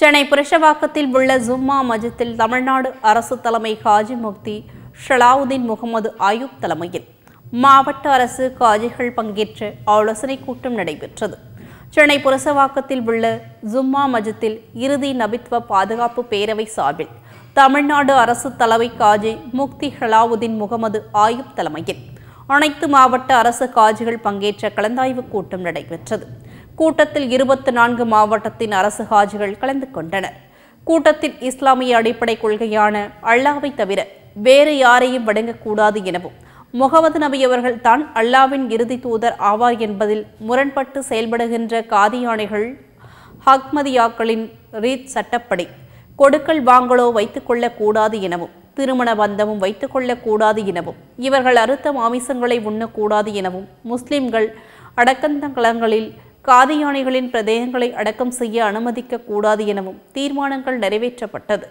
சென்னை புரஷவாக்கத்தில் உள்ள ஜும்மா மஜத்தில் தமிழ்நாடு அரசு தலைமை காஜி முக்தி ஷலாவுதீன் முகமது ஆயுப் தலைமையில் மாவட்ட அரசு காஜிகள் பங்கேற்று ஆலோசனை கூட்டம் நடைபெற்றது சென்னை புரசவாக்கத்தில் உள்ள ஜும்மா மஜத்தில் இறுதி நபித்துவ பாதுகாப்பு பேரவை சார்பில் தமிழ்நாடு அரசு தலைமை காஜி முக்தி ஹலாவுதீன் முகமது ஆயுப் தலைமையில் அனைத்து மாவட்ட அரசு காஜிகள் பங்கேற்ற கலந்தாய்வு கூட்டம் நடைபெற்றது கூட்டத்தில் இருபத்தி நான்கு மாவட்டத்தின் அரசு ஹாஜிகள் கலந்து கொண்டனர் கூட்டத்தில் இஸ்லாமிய அடிப்படை கொள்கையான அல்லாவை தவிர வேறு யாரையும் வழங்கக்கூடாது எனவும் முகமது நபி அவர்கள் தான் அல்லாவின் இறுதி தூதர் ஆவார் என்பதில் முரண்பட்டு செயல்படுகின்ற காதியானைகள் ஹக்மதியாக்களின் ரீத் சட்டப்படி கொடுக்கல் வாங்கலோ வைத்துக்கொள்ளக்கூடாது எனவும் திருமண பந்தமும் கொள்ளக்கூடாது எனவும் இவர்கள் அறுத்த மாமிசங்களை உண்ணக்கூடாது எனவும் முஸ்லிம்கள் அடக்கந்தங்களில் காதி யானைகளின் பிரதேகங்களை அடக்கம் செய்ய அனுமதிக்க கூடாது எனவும் தீர்மானங்கள் நிறைவேற்றப்பட்டது